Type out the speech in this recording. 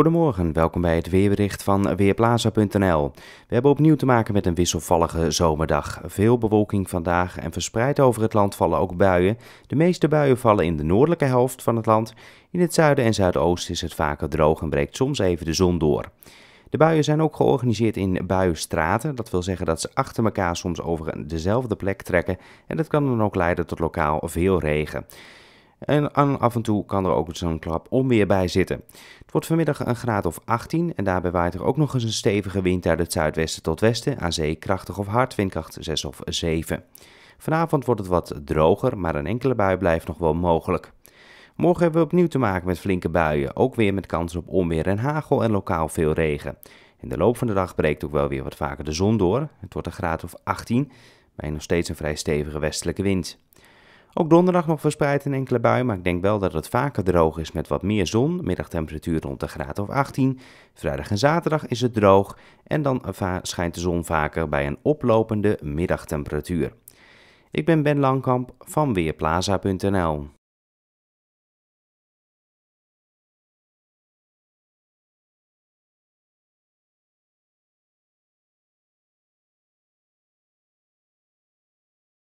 Goedemorgen, welkom bij het weerbericht van Weerplaza.nl. We hebben opnieuw te maken met een wisselvallige zomerdag. Veel bewolking vandaag en verspreid over het land vallen ook buien. De meeste buien vallen in de noordelijke helft van het land. In het zuiden en zuidoosten is het vaker droog en breekt soms even de zon door. De buien zijn ook georganiseerd in buienstraten. Dat wil zeggen dat ze achter elkaar soms over dezelfde plek trekken. En dat kan dan ook leiden tot lokaal veel regen. En af en toe kan er ook zo'n klap onweer bij zitten. Het wordt vanmiddag een graad of 18 en daarbij waait er ook nog eens een stevige wind uit het zuidwesten tot westen, aan zee krachtig of hard, windkracht 6 of 7. Vanavond wordt het wat droger, maar een enkele bui blijft nog wel mogelijk. Morgen hebben we opnieuw te maken met flinke buien, ook weer met kans op onweer en hagel en lokaal veel regen. In de loop van de dag breekt ook wel weer wat vaker de zon door. Het wordt een graad of 18, bij nog steeds een vrij stevige westelijke wind. Ook donderdag nog verspreid in enkele bui, maar ik denk wel dat het vaker droog is met wat meer zon. Middagtemperatuur rond de graad of 18. Vrijdag en zaterdag is het droog en dan schijnt de zon vaker bij een oplopende middagtemperatuur. Ik ben Ben Langkamp van Weerplaza.nl